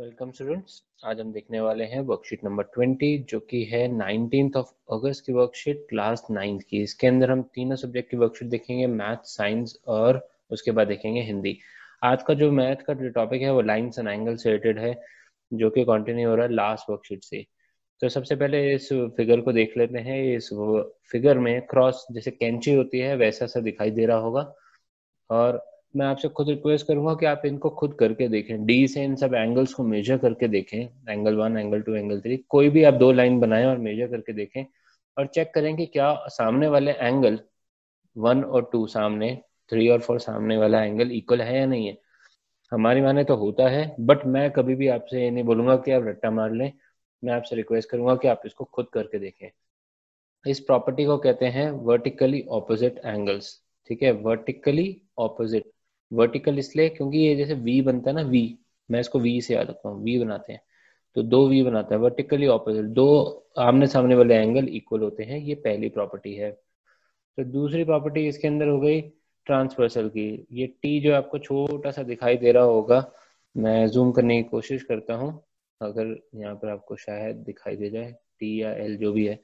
Welcome students आज हम देखने वाले हैं वर्कशीट नंबर 20 जो कि है नाइनटीन ऑफ अगस्त की वर्कशीट क्लास नाइन्थ की इसके अंदर हम तीनों सब्जेक्ट की वर्कशीट देखेंगे मैथ साइंस और उसके बाद देखेंगे हिंदी आज का जो मैथ का जो टॉपिक है वो लाइन्स एंड एंगल से रिलेटेड है जो कि कंटिन्यू हो रहा है लास्ट वर्कशीट से तो सबसे पहले इस फिगर को देख लेते हैं इस फिगर में क्रॉस जैसे कैंची होती है वैसा सा दिखाई दे रहा होगा और मैं आपसे खुद रिक्वेस्ट करूंगा कि आप इनको खुद करके देखें डी से इन सब एंगल्स को मेजर करके देखें angle one angle two angle three कोई भी आप दो लाइन बनाएं और मेजर करके देखें और चेक करें कि क्या सामने वाले एंगल वन और टू सामने थ्री और फोर सामने वाला एंगल इक्वल है या नहीं है हमारी माने तो होता है बट मैं कभी भी आपसे ये नहीं बोलूंगा कि आप रट्टा मार लें मैं आपसे रिक्वेस्ट करूंगा कि आप इसको खुद करके देखें इस प्रॉपर्टी को कहते हैं वर्टिकली ऑपोजिट एंगल्स ठीक है वर्टिकली ऑपोजिट वर्टिकल इसलिए क्योंकि ये जैसे वी बनता है ना वी मैं इसको वी से याद रखता हूँ वी बनाते हैं तो दो वी बनाता है वर्टिकली ऑपोजिट दो आमने सामने वाले एंगल इक्वल होते हैं ये पहली प्रॉपर्टी है तो दूसरी प्रॉपर्टी इसके अंदर हो गई ट्रांसवर्सल की ये टी जो आपको छोटा सा दिखाई दे रहा होगा मैं जूम करने की कोशिश करता हूँ अगर यहाँ पर आपको शायद दिखाई दे जाए टी या एल जो भी है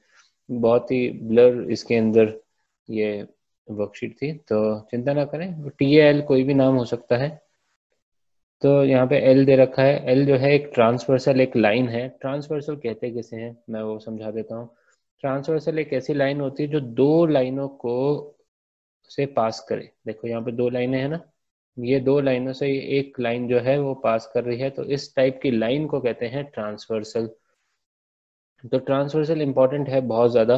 बहुत ही ब्लर इसके अंदर ये वर्कशीट थी तो चिंता ना करें टी एल कोई भी नाम हो सकता है तो यहाँ पे एल दे रखा है एल जो है एक ट्रांसवर्सल एक लाइन है ट्रांसवर्सल कहते किसे हैं मैं वो समझा देता हूँ ट्रांसवर्सल एक ऐसी लाइन होती है जो दो लाइनों को से पास करे देखो यहाँ पे दो लाइनें हैं ना ये दो लाइनों से एक लाइन जो है वो पास कर रही है तो इस टाइप की लाइन को कहते हैं ट्रांसवर्सल तो ट्रांसवर्सल इंपॉर्टेंट है बहुत ज़्यादा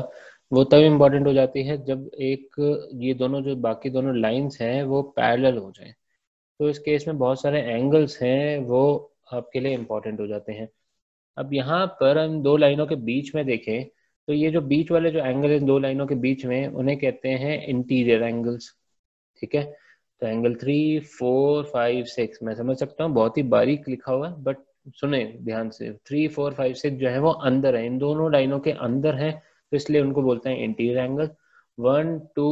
वो तब इम्पोर्टेंट हो जाती है जब एक ये दोनों जो बाकी दोनों लाइंस हैं वो पैरेलल हो जाए तो इस केस में बहुत सारे एंगल्स हैं वो आपके लिए इम्पोर्टेंट हो जाते हैं अब यहाँ पर हम दो लाइनों के बीच में देखें तो ये जो बीच वाले जो एंगल है दो लाइनों के बीच में उन्हें कहते हैं इंटीरियर एंगल्स ठीक है तो angle three four five six मैं समझ सकता हूँ बहुत ही बारीक लिखा हुआ है बट सुने ध्यान से थ्री फोर फाइव सिक्स जो है वो अंदर है इन दोनों लाइनों के अंदर है तो इसलिए उनको बोलते हैं interior angle one two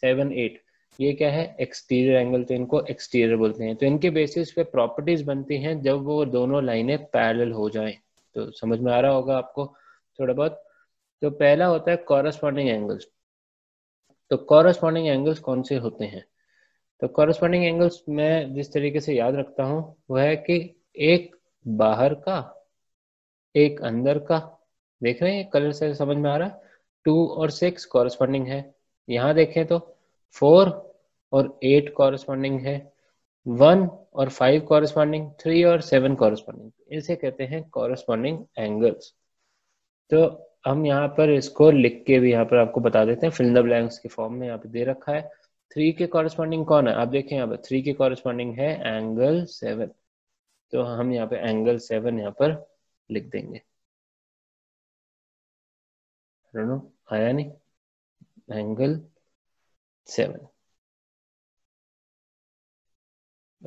seven eight ये क्या है एक्सटीरियर एंगल तो इनको एक्सटीरियर बोलते हैं तो इनके बेसिस पे प्रॉपर्टीज बनती हैं जब वो दोनों लाइनें पैरेलल हो जाएं तो समझ में आ रहा होगा आपको थोड़ा बहुत तो पहला होता है कॉरस्पॉन्डिंग एंगल्स तो कॉरस्पॉन्डिंग एंगल्स कौन से होते हैं तो कॉरस्पॉन्डिंग एंगल्स मैं जिस तरीके से याद रखता हूँ वह है कि एक बाहर का एक अंदर का देख रहे हैं कलर से समझ में आ रहा टू और सिक्स कॉरस्पॉन्डिंग है यहाँ देखें तो फोर और एट कॉरस्पॉन्डिंग है वन और फाइव कॉरस्पॉन्डिंग थ्री और सेवन कॉरस्पॉन्डिंग इसे कहते हैं कॉरस्पॉन्डिंग एंगल्स तो हम यहाँ पर इसको लिख के भी यहाँ पर आपको बता देते हैं फिल्म द ब्लैंक्स के फॉर्म में यहाँ पे दे रखा है थ्री के कॉरस्पॉन्डिंग कौन है आप देखें यहाँ पर थ्री के कॉरस्पॉन्डिंग है एंगल सेवन तो हम यहाँ पे एंगल सेवन यहाँ पर लिख देंगे आया नहीं एंगल सेवन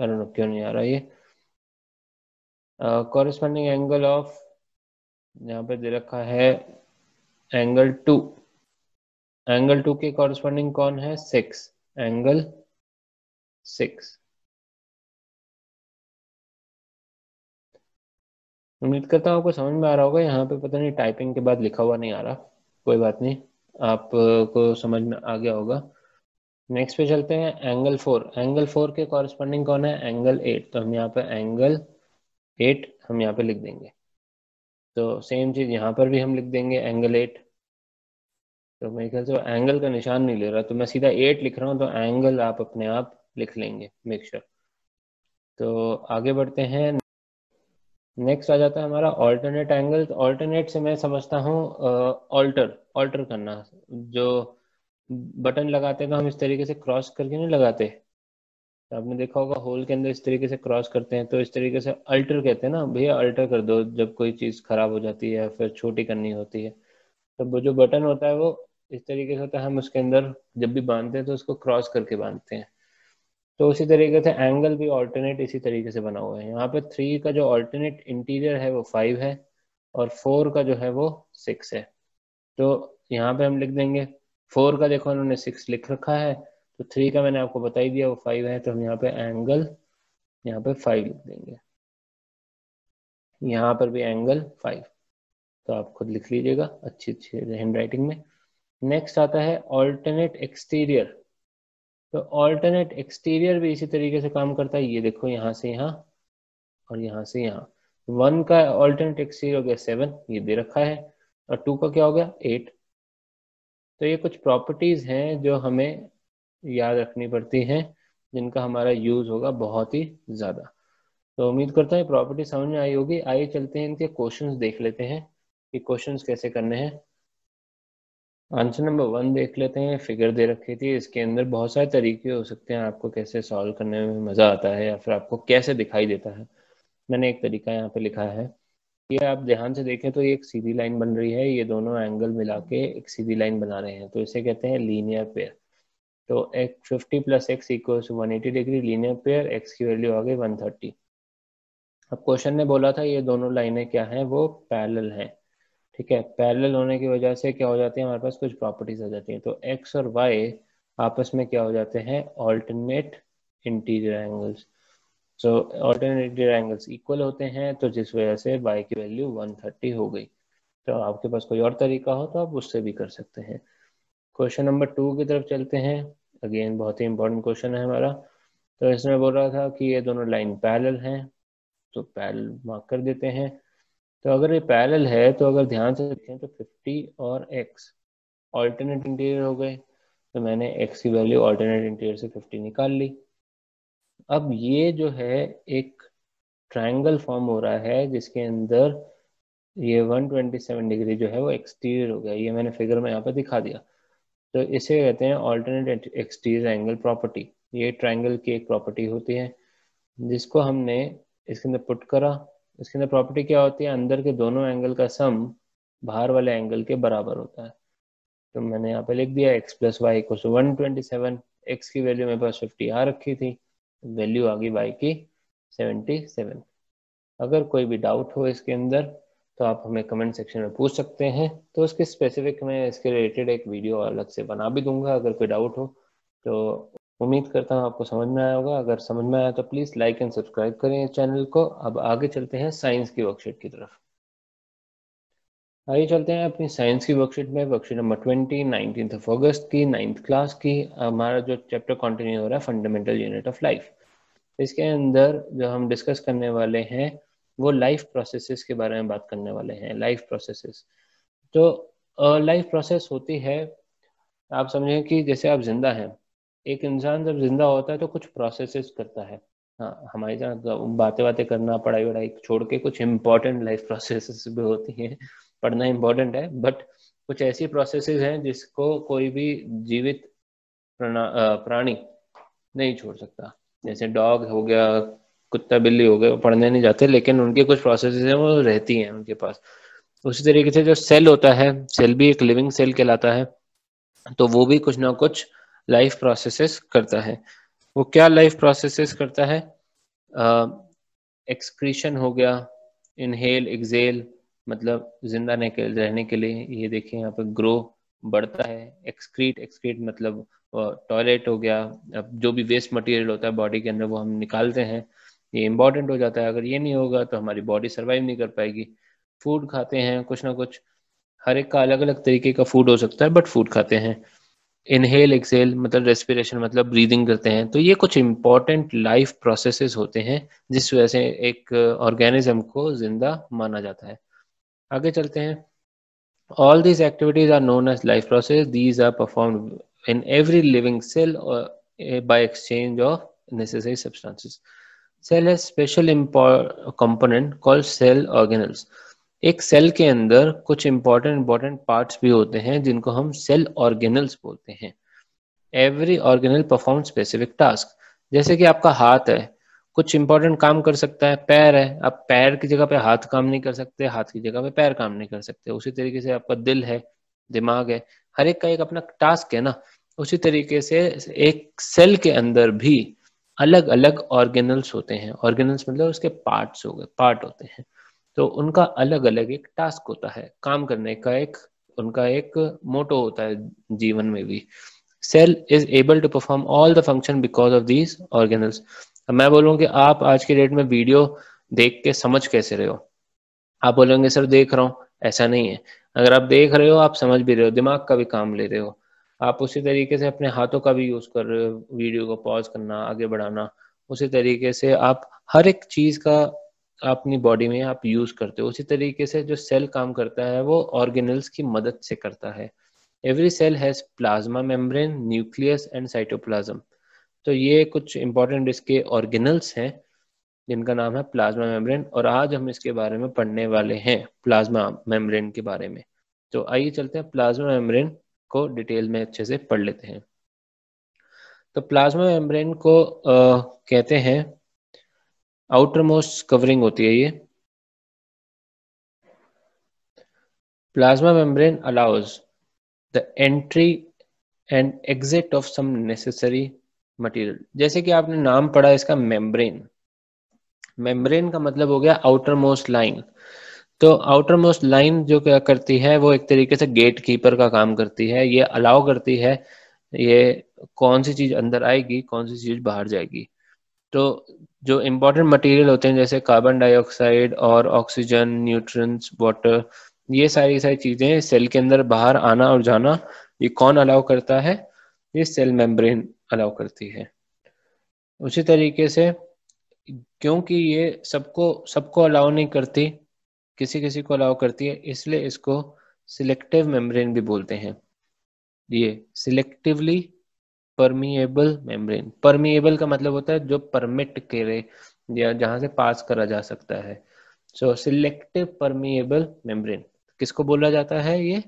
अरुण क्यों नहीं आ रहा ये कॉरेस्पॉन्डिंग एंगल ऑफ यहाँ पे दे रखा है एंगल टू एंगल टू के कॉरेस्पॉन्डिंग कौन है सिक्स एंगल सिक्स उम्मीद करता हूँ आपको समझ में आ रहा होगा यहाँ पे पता नहीं टाइपिंग के बाद लिखा हुआ नहीं आ रहा कोई बात नहीं आपको समझ में आ गया होगा नेक्स्ट पे चलते हैं एंगल फोर एंगल फोर के कॉरेस्पॉन्डिंग कौन है एंगल एट तो हम यहाँ पे एंगल एट हम यहाँ पे लिख देंगे तो सेम चीज़ यहाँ पर भी हम लिख देंगे एंगल एट तो मेरे ख्याल से एंगल का निशान नहीं ले रहा तो मैं सीधा एट लिख रहा हूँ तो एंगल आप अपने आप लिख लेंगे मिक्सर तो आगे बढ़ते हैं नेक्स्ट आ जाता है हमारा ऑल्टरनेट एंगल ऑल्टरनेट से मैं समझता हूँ ऑल्टर ऑल्टर करना जो बटन लगाते हैं तो हम इस तरीके से क्रॉस करके नहीं लगाते तो आपने देखा होगा होल के अंदर इस तरीके से क्रॉस करते हैं तो इस तरीके से अल्टर कहते हैं ना भैया अल्टर कर दो जब कोई चीज़ खराब हो जाती है फिर छोटी करनी होती है तो वो जो बटन होता है वो इस तरीके से होता है हम उसके अंदर जब भी बांधते हैं तो उसको क्रॉस करके बांधते हैं तो उसी तरीके से एंगल भी ऑल्टरनेट इसी तरीके से बना हुआ है यहाँ पे थ्री का जो ऑल्टरनेट इंटीरियर है वो फाइव है और फोर का जो है वो सिक्स है तो यहाँ पे हम लिख देंगे फोर का देखो उन्होंने सिक्स लिख रखा है तो थ्री का मैंने आपको बताई दिया वो फाइव है तो हम यहाँ पे एंगल यहाँ पे फाइव लिख देंगे यहाँ पर भी एंगल फाइव तो आप खुद लिख लीजिएगा अच्छी अच्छी हैंड राइटिंग में नेक्स्ट आता है ऑल्टरनेट एक्सटीरियर तो ऑल्टरनेट एक्सटीरियर भी इसी तरीके से काम करता है ये देखो यहाँ से यहाँ और यहाँ से यहाँ वन का ऑल्टरनेट एक्सटीरियर हो गया सेवन ये दे रखा है और टू का क्या हो गया एट तो ये कुछ प्रॉपर्टीज हैं जो हमें याद रखनी पड़ती हैं जिनका हमारा यूज होगा बहुत ही ज्यादा तो उम्मीद करता हूँ प्रॉपर्टी समझ में आई होगी आइए चलते हैं इनके क्वेश्चंस देख लेते हैं कि क्वेश्चंस कैसे करने हैं आंसर नंबर वन देख लेते हैं फिगर दे रखी थी इसके अंदर बहुत सारे तरीके हो सकते हैं आपको कैसे सॉल्व करने में मज़ा आता है या फिर आपको कैसे दिखाई देता है मैंने एक तरीका यहाँ पे लिखा है ये आप ध्यान से देखें तो ये एक सीधी लाइन बन रही है ये दोनों एंगल मिला के एक सीधी लाइन बना रहे हैं तो इसे कहते हैं लीनियर पेयर तो एक fifty plus x equals one eighty degree linear pair x की वैल्यू आ गई वन थर्टी अब क्वेश्चन ने बोला था ये दोनों लाइनें क्या हैं वो पैरल हैं ठीक है पैरेलल होने की वजह से क्या हो जाती है हमारे पास कुछ प्रॉपर्टीज आ जाती हैं तो एक्स और वाई आपस में क्या हो जाते हैं alternate interior angles so alternate interior angles equal होते हैं तो जिस वजह से वाई की वैल्यू 130 हो गई तो आपके पास कोई और तरीका हो तो आप उससे भी कर सकते हैं क्वेश्चन नंबर टू की तरफ चलते हैं अगेन बहुत ही इंपॉर्टेंट क्वेश्चन है हमारा तो इसमें बोल रहा था कि ये दोनों लाइन पैरल हैं तो पैरल मार्क कर देते हैं तो अगर ये पैरल है तो अगर ध्यान से देखें तो 50 और x ऑल्टरनेट इंटीरियर हो गए तो मैंने x की वैल्यू ऑल्टरनेट इंटीरियर से 50 निकाल ली अब ये जो है एक ट्रायंगल फॉर्म हो रहा है जिसके अंदर ये 127 डिग्री जो है वो एक्सटीरियर हो गया ये मैंने फिगर में यहाँ पर दिखा दिया तो इसे कहते हैं ऑल्टरनेट एक्सटीरियर एंगल प्रॉपर्टी ये ट्राइंगल की एक प्रॉपर्टी होती है जिसको हमने इसके अंदर पुट करा इसके अंदर प्रॉपर्टी क्या होती है अंदर के दोनों एंगल का सम बाहर वाले एंगल के बराबर होता है तो मैंने यहाँ पे लिख दिया एक्स प्लस वाई को two one twenty seven x की वैल्यू मेरे पास फिफ्टी आ रखी थी वैल्यू आ गई वाई की सेवेंटी सेवन अगर कोई भी डाउट हो इसके अंदर तो आप हमें कमेंट सेक्शन में पूछ सकते हैं तो उसके स्पेसिफिक में इसके रिलेटेड एक वीडियो अलग से बना भी दूंगा अगर कोई डाउट हो तो उम्मीद करता हूँ आपको समझ में आया होगा अगर समझ में आया तो प्लीज़ लाइक एंड सब्सक्राइब करें चैनल को अब आगे चलते हैं साइंस की वर्कशीट की तरफ आइए चलते हैं अपनी साइंस की वर्कशीट में worksheet number twenty nineteen of अगस्त की नाइन्थ क्लास की हमारा जो चैप्टर कंटिन्यू हो रहा है फंडामेंटल यूनिट ऑफ लाइफ इसके अंदर जो हम डिस्कस करने वाले हैं वो लाइफ प्रोसेसेस के बारे में बात करने वाले हैं लाइफ प्रोसेसेस तो लाइफ प्रोसेस होती है आप समझें कि जैसे आप जिंदा हैं एक इंसान जब जिंदा होता है तो कुछ प्रोसेसेस करता है हाँ हमारी जहाँ तो बातें बातें करना पढ़ाई वढ़ाई छोड़ के कुछ इम्पोर्टेंट लाइफ प्रोसेसेस भी होती हैं पढ़ना इम्पोर्टेंट है बट कुछ ऐसी प्रोसेसेस हैं जिसको कोई भी जीवित प्राणी नहीं छोड़ सकता जैसे डॉग हो गया कुत्ता बिल्ली हो गया पढ़ने नहीं जाते लेकिन उनके कुछ प्रोसेस हैं वो रहती हैं उनके पास उसी तरीके से जो सेल होता है सेल भी एक लिविंग सेल कहलाता है तो वो भी कुछ ना कुछ लाइफ प्रोसेसेस करता है वो क्या लाइफ प्रोसेसेस करता है एक्सक्रीशन हो गया इनहेल एक्सेल मतलब जिंदा रहने के लिए ये देखिए यहाँ पे ग्रो बढ़ता है एक्सक्रीट एक्सक्रीट मतलब टॉयलेट हो गया अब जो भी वेस्ट मटेरियल होता है बॉडी के अंदर वो हम निकालते हैं ये इंपॉर्टेंट हो जाता है अगर ये नहीं होगा तो हमारी बॉडी सर्वाइव नहीं कर पाएगी फूड खाते हैं कुछ ना कुछ हर एक का अलग अलग तरीके का फूड हो सकता है बट फूड खाते हैं इनहेल एक्सेल मतलब रेस्पिरेशन मतलब ब्रीदिंग करते हैं तो ये कुछ इंपॉर्टेंट लाइफ प्रोसेसेस होते हैं जिस वजह से एक ऑर्गेनिज्म uh, को जिंदा माना जाता है आगे चलते हैं all these activities are known as life process these are perform in every living cell by exchange of necessary substances cell है special component called cell organelles एक सेल के अंदर कुछ इंपॉर्टेंट इंपॉर्टेंट पार्ट्स भी होते हैं जिनको हम सेल ऑर्गेनल्स बोलते हैं every organelle perform specific task जैसे कि आपका हाथ है कुछ इंपॉर्टेंट काम कर सकता है पैर है आप पैर की जगह पे हाथ काम नहीं कर सकते हाथ की जगह पे पैर काम नहीं कर सकते उसी तरीके से आपका दिल है दिमाग है हर एक का एक अपना टास्क है ना उसी तरीके से एक सेल के अंदर भी अलग अलग ऑर्गेनल्स होते हैं ऑर्गेनल्स मतलब उसके पार्ट्स हो गए पार्ट होते हैं तो उनका अलग अलग एक टास्क होता है काम करने का एक उनका एक मोटो होता है जीवन में भी cell is able to perform all the function because of these organelles मैं बोलूँ कि आप आज के डेट में वीडियो देख के समझ कैसे रहे हो आप बोलेंगे सर देख रहा हूँ ऐसा नहीं है अगर आप देख रहे हो आप समझ भी रहे हो दिमाग का भी काम ले रहे हो आप उसी तरीके से अपने हाथों का भी यूज कर रहे हो वीडियो को पॉज करना आगे बढ़ाना उसी तरीके से आप हर एक चीज का अपनी बॉडी में आप यूज करते हो उसी तरीके से जो सेल काम करता है वो ऑर्गेनल्स की मदद से करता है every cell has plasma membrane nucleus and cytoplasm तो ये कुछ इंपॉर्टेंट इसके ऑर्गेनल्स हैं जिनका नाम है प्लाज्मा मेम्ब्रेन और आज हम इसके बारे में पढ़ने वाले हैं प्लाज्मा मेम्ब्रेन के बारे में तो आइए चलते हैं प्लाज्मा मेम्ब्रेन को डिटेल में अच्छे से पढ़ लेते हैं तो प्लाज्मा मेम्ब्रेन को आ, कहते हैं आउटर मोस्ट कवरिंग होती है ये plasma membrane allows the entry and exit of some necessary material जैसे कि आपने नाम पढ़ा इसका मेम्ब्रेन मेम्ब्रेन का मतलब हो गया आउटर मोस्ट लाइन तो आउटर मोस्ट लाइन जो क्या करती है वो एक तरीके से गेट कीपर का काम करती है ये अलाउ करती है ये कौन सी चीज अंदर आएगी कौन सी चीज बाहर जाएगी तो जो इम्पोर्टेंट मटेरियल होते हैं जैसे कार्बन डाइऑक्साइड और ऑक्सीजन न्यूट्रंस वाटर ये सारी सारी चीज़ें सेल के अंदर बाहर आना और जाना ये कौन अलाउ करता है ये सेल मेम्ब्रेन अलाउ करती है उसी तरीके से क्योंकि ये सबको सबको अलाउ नहीं करती किसी किसी को अलाउ करती है इसलिए इसको सिलेक्टिव मेम्ब्रेन भी बोलते हैं ये सिलेक्टिवली परमिएबल मेम्ब्रेन परमिएबल का मतलब होता है जो परमिट करे या जहां से पास करा जा सकता है सो सिलेक्टिव परमिएबल मेम्ब्रेन किसको बोला जाता है ये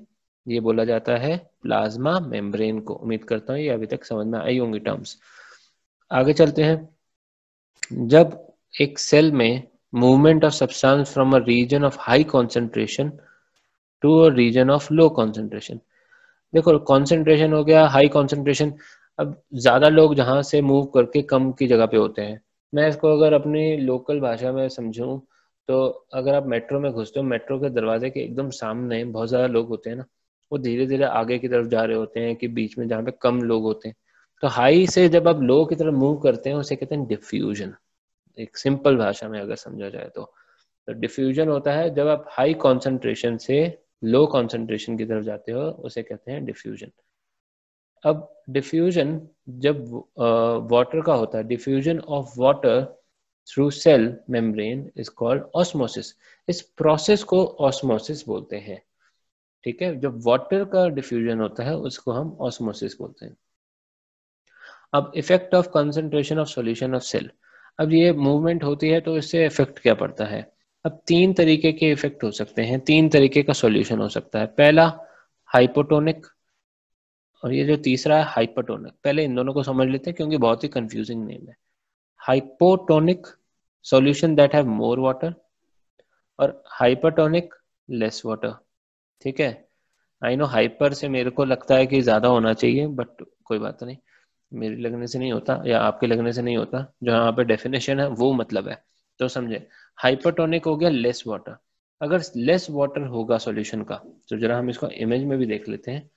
ये बोला जाता है प्लाज्मा मेम्ब्रेन को उम्मीद करता हूं ये अभी तक समझ में आई होंगी टर्म्स आगे चलते हैं जब एक सेल में movement of substance from a region of high concentration to a region of low concentration देखो कॉन्सेंट्रेशन हो गया हाई कॉन्सेंट्रेशन अब ज़्यादा लोग जहाँ से मूव करके कम की जगह पे होते हैं मैं इसको अगर अपनी लोकल भाषा में समझूँ तो अगर आप मेट्रो में घुसते हो मेट्रो के दरवाजे के एकदम सामने बहुत ज़्यादा लोग होते हैं ना वो धीरे धीरे आगे की तरफ जा रहे होते हैं कि बीच में जहाँ पे कम लोग होते हैं तो हाई से जब आप लो की तरफ मूव करते हैं उसे कहते हैं डिफ्यूजन एक सिंपल भाषा में अगर समझा जाए तो तो डिफ्यूजन होता है जब आप हाई कॉन्सेंट्रेशन से लो कॉन्सेंट्रेशन की तरफ जाते हो उसे कहते हैं डिफ्यूजन अब डिफ्यूजन जब वाटर का होता है diffusion of water through cell membrane is called osmosis इस प्रोसेस को ऑस्मोसिस बोलते हैं ठीक है जब वाटर का डिफ्यूजन होता है उसको हम ऑस्मोसिस बोलते हैं अब effect of concentration of solution of cell अब ये मूवमेंट होती है तो इससे इफेक्ट क्या पड़ता है अब तीन तरीके के इफेक्ट हो सकते हैं तीन तरीके का सॉल्यूशन हो सकता है पहला हाइपोटोनिक और ये जो तीसरा है हाइपरटोनिक पहले इन दोनों को समझ लेते हैं क्योंकि बहुत ही कंफ्यूजिंग नेम है hypotonic solution that have more water और हाइपरटोनिक लेस वाटर ठीक है आई नो हाइपर से मेरे को लगता है कि ज़्यादा होना चाहिए बट कोई बात नहीं मेरे लगने से नहीं होता या आपके लगने से नहीं होता जो यहाँ पे डेफिनेशन है वो मतलब है तो समझे हाइपरटोनिक हो गया लेस वाटर अगर लेस वाटर होगा सॉल्यूशन का तो जरा हम इसको इमेज में भी देख लेते हैं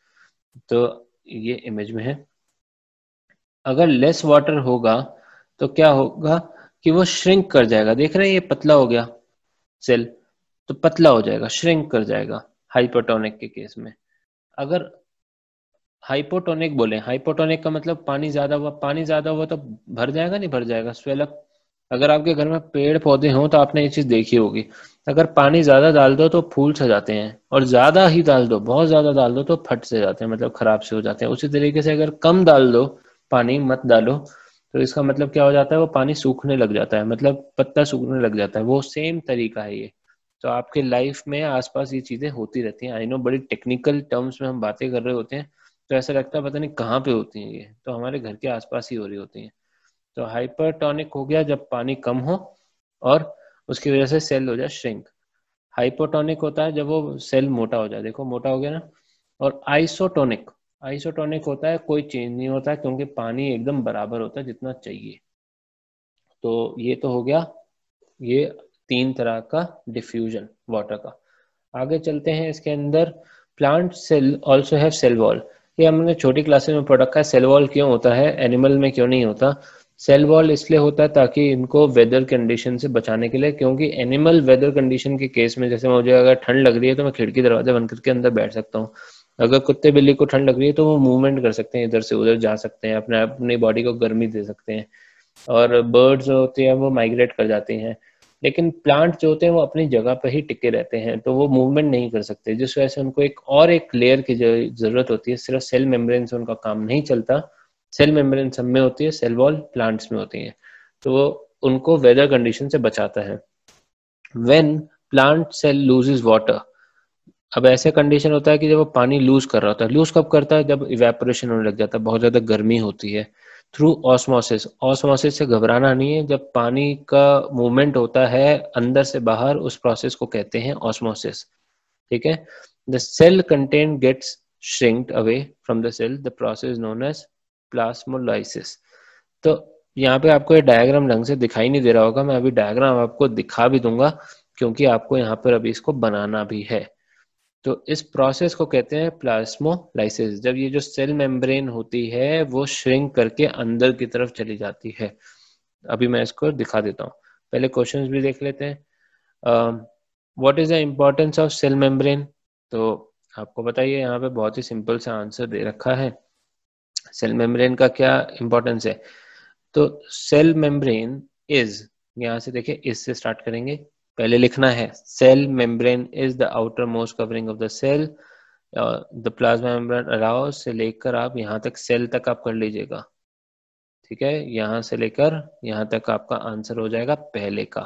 तो ये इमेज में है अगर लेस वाटर होगा तो क्या होगा कि वो श्रिंक कर जाएगा देख रहे हैं ये पतला हो गया सेल तो पतला हो जाएगा श्रिंक कर जाएगा हाइपोटोनिक के केस में अगर हाइपोटोनिक बोले हाइपोटोनिक का मतलब पानी ज्यादा हुआ पानी ज्यादा हुआ तो भर जाएगा नहीं भर जाएगा स्वेलक अगर आपके घर में पेड़ पौधे हों तो आपने ये चीज़ देखी होगी अगर पानी ज़्यादा डाल दो तो फूल से जाते हैं और ज़्यादा ही डाल दो बहुत ज़्यादा डाल दो तो फट से जाते हैं मतलब ख़राब से हो जाते हैं उसी तरीके से अगर कम डाल दो पानी मत डालो तो इसका मतलब क्या हो जाता है वो पानी सूखने लग जाता है मतलब पत्ता सूखने लग जाता है वो सेम तरीका है ये तो आपके लाइफ में आसपास ये चीज़ें होती रहती हैं आई नो बड़ी टेक्निकल टर्म्स में हम बातें कर रहे होते हैं तो ऐसा लगता है पता नहीं कहाँ पे होती हैं ये तो हमारे घर के आसपास ही हो रही होती हैं तो हाइपरटोनिक हो गया जब पानी कम हो और उसकी वजह से सेल हो जाए श्रिंक हाइपोटोनिक होता है जब वो सेल मोटा हो जाए देखो मोटा हो गया ना और आइसोटोनिक आइसोटोनिक होता है कोई चेंज नहीं होता क्योंकि पानी एकदम बराबर होता है जितना चाहिए तो ये तो हो गया ये तीन तरह का डिफ्यूजन वाटर का आगे चलते हैं इसके अंदर plant cell also have cell wall ये हमने छोटी क्लासेस में पढ़ रखा है सेल वॉल क्यों होता है एनिमल में क्यों नहीं होता सेल वॉल इसलिए होता है ताकि इनको वेदर कंडीशन से बचाने के लिए क्योंकि एनिमल वेदर कंडीशन के केस में जैसे मुझे अगर ठंड लग रही है तो मैं खिड़की दरवाजा बंद करके अंदर बैठ सकता हूँ अगर कुत्ते बिल्ली को ठंड लग रही है तो वो मूवमेंट कर सकते हैं इधर से उधर जा सकते हैं अपने अपनी बॉडी को गर्मी दे सकते हैं और बर्ड्स जो होते हैं वो माइग्रेट कर जाते हैं लेकिन प्लांट जो होते हैं वो अपनी जगह पर ही टिके रहते हैं तो वो मूवमेंट नहीं कर सकते जिस वजह से उनको एक और एक लेयर की जरूरत होती है सिर्फ सेल मेम्ब्रेन से उनका काम नहीं चलता सेल मेम्ब्रेन सब में होती है सेल वॉल प्लांट्स में होती है तो वो उनको वेदर कंडीशन से बचाता है when plant cell loses water अब ऐसे कंडीशन होता है कि जब वो पानी लूज कर रहा होता है लूज कब करता है जब इवेपोरेशन होने लग जाता है बहुत ज्यादा गर्मी होती है थ्रू ऑस्मोसिस ऑस्मोसिस से घबराना नहीं है जब पानी का मूवमेंट होता है अंदर से बाहर उस प्रोसेस को कहते हैं ऑस्मोसिस ठीक है the cell content gets shrinked away from the cell the process known as plasmolysis तो यहाँ पे आपको ये डायग्राम ढंग से दिखाई नहीं दे रहा होगा मैं अभी डायग्राम आपको दिखा भी दूंगा क्योंकि आपको यहाँ पर अभी इसको बनाना भी है तो इस प्रोसेस को कहते हैं प्लास्मोलाइसिस जब ये जो सेल मेम्ब्रेन होती है वो श्रिंक करके अंदर की तरफ चली जाती है अभी मैं इसको दिखा देता हूँ पहले क्वेश्चंस भी देख लेते हैं what is the importance of cell membrane तो आपको बताइए यहाँ पे बहुत ही सिंपल सा आंसर दे रखा है सेल मेम्ब्रेन का क्या इंपॉर्टेंस है तो सेल मेम्ब्रेन इज यहां से देखिए इससे स्टार्ट करेंगे पहले लिखना है cell membrane is the outer most covering of the cell the plasma membrane allow से लेकर आप यहाँ तक सेल तक आप कर लीजिएगा ठीक है यहां से लेकर यहां तक आपका आंसर हो जाएगा पहले का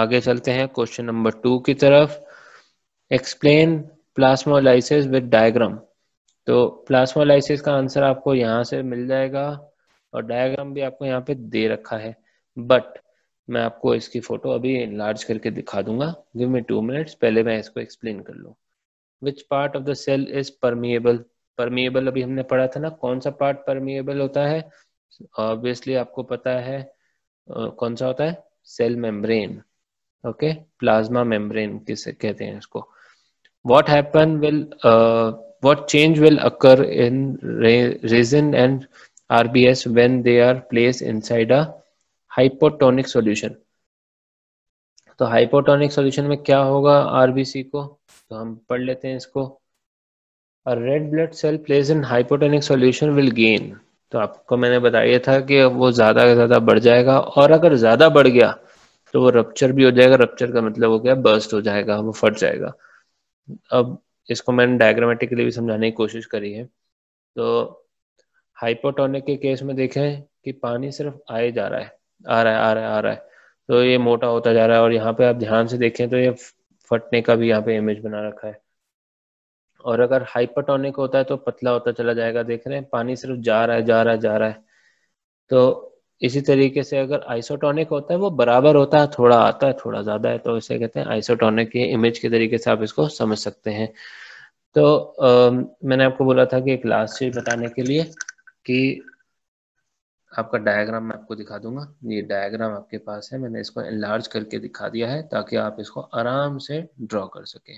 आगे चलते हैं क्वेश्चन नंबर टू की तरफ एक्सप्लेन प्लाज्मोलाइसिस विद डायग्राम तो प्लास्मोलाइसिस का आंसर आपको यहाँ से मिल जाएगा और डायग्राम भी आपको यहाँ पे दे रखा है बट मैं आपको इसकी फोटो अभी लार्ज करके दिखा दूंगा गिव मी टू मिनट्स पहले मैं इसको एक्सप्लेन कर लू which part of the cell is permeable permeable अभी हमने पढ़ा था ना कौन सा पार्ट परमिएबल होता है ऑब्वियसली आपको पता है uh, कौन सा होता है cell membrane okay plasma membrane किसे कहते हैं इसको what happen will what change will occur in resin and rbs when they are placed inside a hypotonic solution तो हाइपोटोनिक सॉल्यूशन में क्या होगा आरबीसी को तो हम पढ़ लेते हैं इसको red blood cell place in hypotonic solution will gain तो आपको मैंने बताया था कि वो ज्यादा से ज्यादा बढ़ जाएगा और अगर ज्यादा बढ़ गया तो वो रप्चर भी हो जाएगा रप्चर का मतलब हो गया बर्स्ट हो जाएगा वो फट जाएगा अब इसको मैंने डायग्रामेटिकली भी समझाने की कोशिश करी है तो हाइपोटोनिक के केस में देखें कि पानी सिर्फ आए जा रहा है आ रहा है आ रहा है आ रहा है तो ये मोटा होता जा रहा है और यहाँ पे आप ध्यान से देखें तो ये फटने का भी यहाँ पे इमेज बना रखा है और अगर हाइपरटोनिक होता है तो पतला होता चला जाएगा देख रहे हैं पानी सिर्फ जा रहा है जा रहा है जा रहा है तो इसी तरीके से अगर आइसोटोनिक होता है वो बराबर होता है थोड़ा आता है थोड़ा ज़्यादा है तो इसे कहते हैं आइसोटोनिक इमेज के तरीके से आप इसको समझ सकते हैं तो आ, मैंने आपको बोला था कि एक लास्ट चीज बताने के लिए कि आपका डायग्राम मैं आपको दिखा दूंगा ये डायग्राम आपके पास है मैंने इसको एनलार्ज करके दिखा दिया है ताकि आप इसको आराम से ड्रॉ कर सकें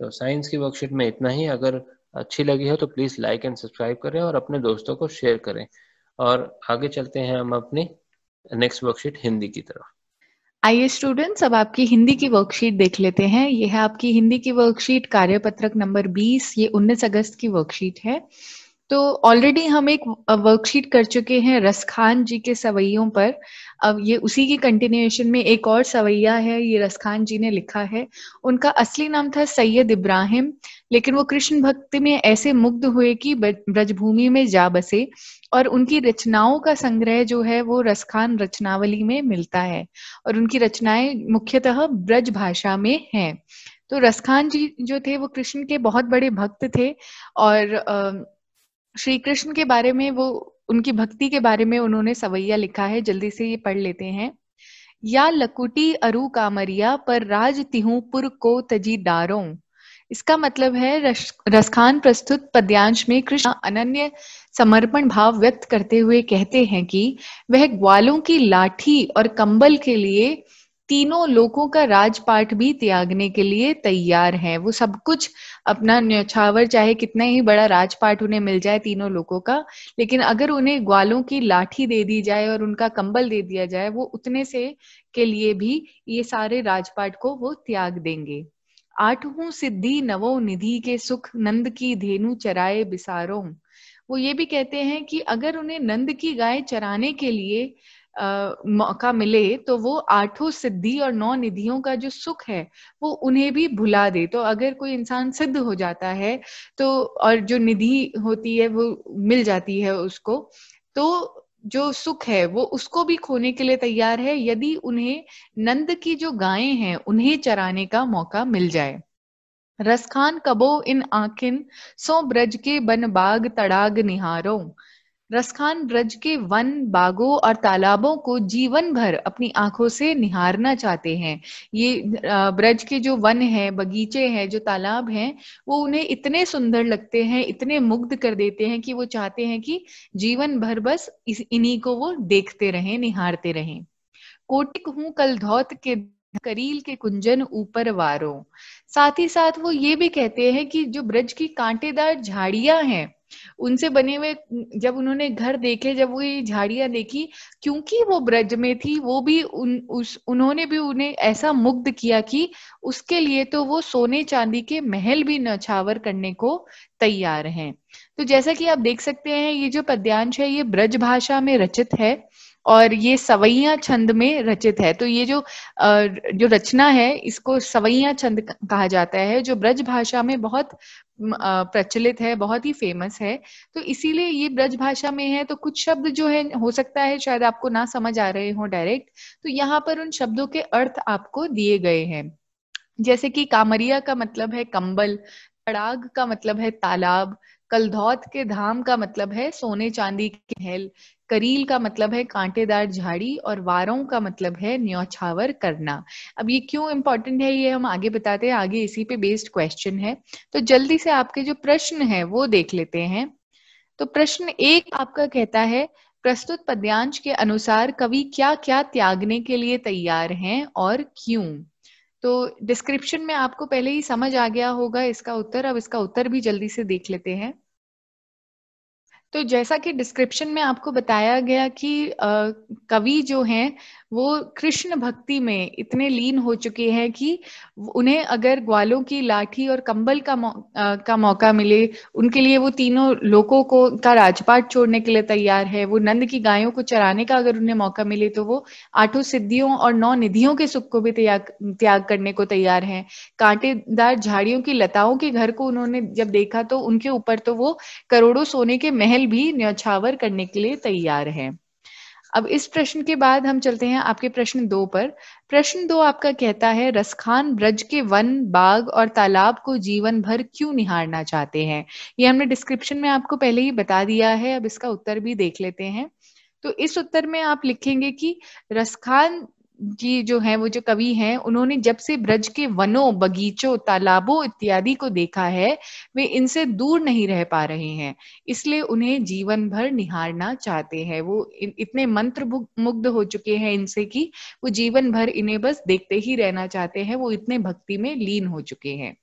तो साइंस की वर्कशीट में इतना ही अगर अच्छी लगी हो तो प्लीज़ लाइक एंड सब्सक्राइब करें और अपने दोस्तों को शेयर करें और आगे चलते हैं हम अपने नेक्स्ट वर्कशीट हिंदी की तरफ आइए स्टूडेंट्स अब आपकी हिंदी की वर्कशीट देख लेते हैं यह है आपकी हिंदी की वर्कशीट कार्यपत्रक नंबर 20 ये 19 अगस्त की वर्कशीट है तो ऑलरेडी हम एक वर्कशीट कर चुके हैं रसखान जी के सवैयों पर अब ये उसी की कंटिन्यूएशन में एक और सवैया है ये रसखान जी ने लिखा है उनका असली नाम था सैयद इब्राहिम लेकिन वो कृष्ण भक्ति में ऐसे मुग्ध हुए कि ब्रजभूमि में जा बसे और उनकी रचनाओं का संग्रह जो है वो रसखान रचनावली में मिलता है और उनकी रचनाएं मुख्यतः ब्रज भाषा में हैं तो रसखान जी जो थे वो कृष्ण के बहुत बड़े भक्त थे और श्री कृष्ण के बारे में वो उनकी भक्ति के बारे में उन्होंने सवैया लिखा है जल्दी से ये पढ़ लेते हैं या लकुटी अरु कामरिया पर राज तिहू पुर को तजी दारों इसका मतलब है रसखान प्रस्तुत पद्यांश में कृष्ण अनन्य समर्पण भाव व्यक्त करते हुए कहते हैं कि वह ग्वालों की लाठी और कंबल के लिए तीनों लोगों का राजपाठ भी त्यागने के लिए तैयार हैं वो सब कुछ अपना न्यौछावर चाहे कितना ही बड़ा राजपाठ उन्हें मिल जाए तीनों लोगों का लेकिन अगर उन्हें ग्वालों की लाठी दे दी जाए और उनका कंबल दे दिया जाए वो उतने से के लिए भी ये सारे राजपाठ को वो त्याग देंगे आठवीं सिद्धि नवो निधि के सुख नंद की धेनु चराए बिसारो वो ये भी कहते हैं कि अगर उन्हें नंद की गाय चराने के लिए मौका मिले तो वो आठों सिद्धि और नौ निधियों का जो सुख है वो उन्हें भी भुला दे तो अगर कोई इंसान सिद्ध हो जाता है तो और जो निधि होती है वो मिल जाती है उसको तो जो सुख है वो उसको भी खोने के लिए तैयार है यदि उन्हें नंद की जो गायें हैं उन्हें चराने का मौका मिल जाए रसखान कबो इन आखिन सो ब्रज के बन बाग तड़ाग निहारो रसखान ब्रज के वन बागों और तालाबों को जीवन भर अपनी आंखों से निहारना चाहते हैं ये ब्रज के जो वन है बगीचे हैं जो तालाब हैं वो उन्हें इतने सुंदर लगते हैं इतने मुग्ध कर देते हैं कि वो चाहते हैं कि जीवन भर बस इन्हीं को वो देखते रहें निहारते रहें कोटिक हूं कल धौत के करील के कुंजन ऊपर वारो साथ ही साथ वो ये भी कहते हैं कि जो ब्रज की कांटेदार झाड़ियां हैं उनसे बने हुए जब उन्होंने घर देखे जब वो ये झाड़ियां देखी क्योंकि वो ब्रज में थी वो भी उन उस उन्होंने भी उन्हें ऐसा मुग्ध किया कि उसके लिए तो वो सोने चांदी के महल भी नछावर करने को तैयार हैं तो जैसा कि आप देख सकते हैं ये जो पद्यांश है ये ब्रज भाषा में रचित है और ये सवैया छंद में रचित है तो ये जो जो रचना है इसको सवैया छंद कहा जाता है जो ब्रज भाषा में बहुत प्रचलित है बहुत ही फेमस है तो इसीलिए ये ब्रज भाषा में है तो कुछ शब्द जो है हो सकता है शायद आपको ना समझ आ रहे हो डायरेक्ट तो यहाँ पर उन शब्दों के अर्थ आपको दिए गए हैं जैसे कि कामरिया का मतलब है कंबल तड़ाग का मतलब है तालाब कलधौत के धाम का मतलब है सोने चांदी के महल करील का मतलब है कांटेदार झाड़ी और वारों का मतलब है न्यौछावर करना अब ये क्यों इंपॉर्टेंट है ये हम आगे बताते हैं आगे इसी पे बेस्ड क्वेश्चन है तो जल्दी से आपके जो प्रश्न है वो देख लेते हैं तो प्रश्न एक आपका कहता है प्रस्तुत पद्यांश के अनुसार कवि क्या क्या त्यागने के लिए तैयार हैं और क्यों तो डिस्क्रिप्शन में आपको पहले ही समझ आ गया होगा इसका उत्तर अब इसका उत्तर भी जल्दी से देख लेते हैं तो जैसा कि डिस्क्रिप्शन में आपको बताया गया कि कवि जो हैं वो कृष्ण भक्ति में इतने लीन हो चुके हैं कि उन्हें अगर ग्वालों की लाठी और कंबल का मौ, आ, का मौका मिले उनके लिए वो तीनों लोगों को का राजपाट छोड़ने के लिए तैयार है वो नंद की गायों को चराने का अगर उन्हें मौका मिले तो वो आठों सिद्धियों और नौ निधियों के सुख को भी त्याग त्याग करने को तैयार है कांटेदार झाड़ियों की लताओं के घर को उन्होंने जब देखा तो उनके ऊपर तो वो करोड़ों सोने के महल भी न्यौछावर करने के लिए तैयार है अब इस प्रश्न के बाद हम चलते हैं आपके प्रश्न दो पर प्रश्न दो आपका कहता है रसखान ब्रज के वन बाग और तालाब को जीवन भर क्यों निहारना चाहते हैं ये हमने डिस्क्रिप्शन में आपको पहले ही बता दिया है अब इसका उत्तर भी देख लेते हैं तो इस उत्तर में आप लिखेंगे कि रसखान जी जो है वो जो कवि हैं उन्होंने जब से ब्रज के वनों बगीचों तालाबों इत्यादि को देखा है वे इनसे दूर नहीं रह पा रहे हैं इसलिए उन्हें जीवन भर निहारना चाहते हैं वो इतने मंत्र मुग्ध हो चुके हैं इनसे कि वो जीवन भर इन्हें बस देखते ही रहना चाहते हैं वो इतने भक्ति में लीन हो चुके हैं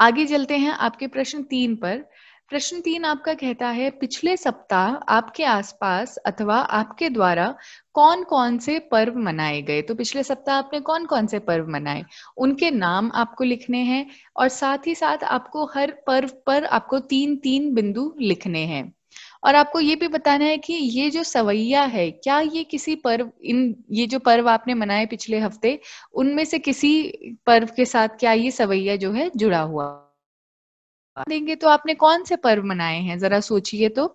आगे चलते हैं आपके प्रश्न तीन पर प्रश्न तीन आपका कहता है पिछले सप्ताह आपके आसपास अथवा आपके द्वारा कौन कौन से पर्व मनाए गए तो पिछले सप्ताह आपने कौन कौन से पर्व मनाए उनके नाम आपको लिखने हैं और साथ ही साथ आपको हर पर्व पर आपको तीन तीन बिंदु लिखने हैं और आपको ये भी बताना है कि ये जो सवैया है क्या ये किसी पर्व इन ये जो पर्व आपने मनाए पिछले हफ्ते उनमें से किसी पर्व के साथ क्या ये सवैया जो है जुड़ा हुआ देंगे तो आपने कौन से पर्व मनाए हैं जरा सोचिए तो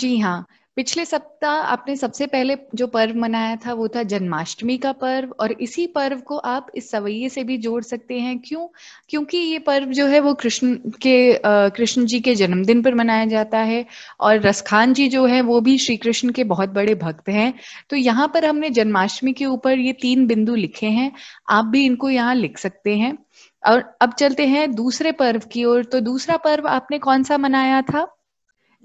जी हाँ पिछले सप्ताह आपने सबसे पहले जो पर्व मनाया था वो था जन्माष्टमी का पर्व और इसी पर्व को आप इस सवैये से भी जोड़ सकते हैं क्यों क्योंकि ये पर्व जो है वो कृष्ण के कृष्ण जी के जन्मदिन पर मनाया जाता है और रसखान जी जो है वो भी श्री कृष्ण के बहुत बड़े भक्त हैं तो यहाँ पर हमने जन्माष्टमी के ऊपर ये तीन बिंदु लिखे हैं आप भी इनको यहाँ लिख सकते हैं और अब चलते हैं दूसरे पर्व की ओर तो दूसरा पर्व आपने कौन सा मनाया था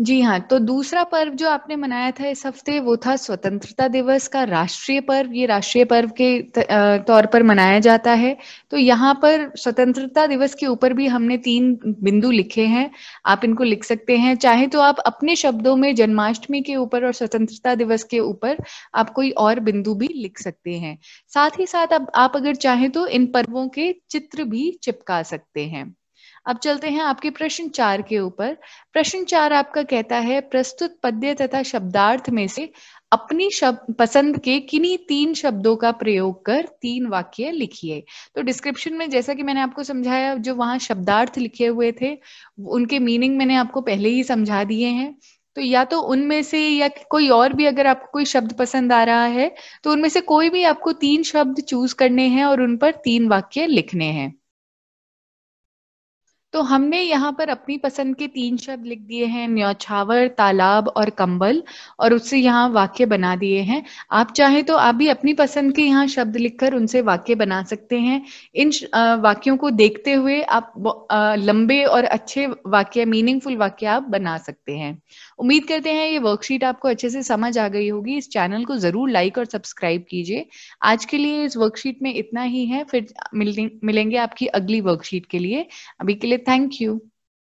जी हाँ तो दूसरा पर्व जो आपने मनाया था इस हफ्ते वो था स्वतंत्रता दिवस का राष्ट्रीय पर्व ये राष्ट्रीय पर्व के तौर पर मनाया जाता है तो यहाँ पर स्वतंत्रता दिवस के ऊपर भी हमने तीन बिंदु लिखे हैं आप इनको लिख सकते हैं चाहे तो आप अपने शब्दों में जन्माष्टमी के ऊपर और स्वतंत्रता दिवस के ऊपर आप कोई और बिंदु भी लिख सकते हैं साथ ही साथ अब आप अगर चाहें तो इन पर्वों के चित्र भी चिपका सकते हैं अब चलते हैं आपके प्रश्न चार के ऊपर प्रश्न चार आपका कहता है प्रस्तुत पद्य तथा शब्दार्थ में से अपनी शब्द पसंद के किन्हीं तीन शब्दों का प्रयोग कर तीन वाक्य लिखिए तो डिस्क्रिप्शन में जैसा कि मैंने आपको समझाया जो वहां शब्दार्थ लिखे हुए थे उनके मीनिंग मैंने आपको पहले ही समझा दिए हैं तो या तो उनमें से या कोई और भी अगर आपको कोई शब्द पसंद आ रहा है तो उनमें से कोई भी आपको तीन शब्द चूज करने हैं और उन पर तीन वाक्य लिखने हैं तो हमने यहाँ पर अपनी पसंद के तीन शब्द लिख दिए हैं न्यौछावर तालाब और कंबल और उससे यहाँ वाक्य बना दिए हैं आप चाहे तो आप भी अपनी पसंद के यहाँ शब्द लिखकर उनसे वाक्य बना सकते हैं इन वाक्यों को देखते हुए आप लंबे और अच्छे वाक्य मीनिंगफुल वाक्य आप बना सकते हैं उम्मीद करते हैं ये वर्कशीट आपको अच्छे से समझ आ गई होगी इस चैनल को जरूर लाइक और सब्सक्राइब कीजिए आज के लिए इस वर्कशीट में इतना ही है फिर मिलेंगे आपकी अगली वर्कशीट के लिए अभी के लिए thank you.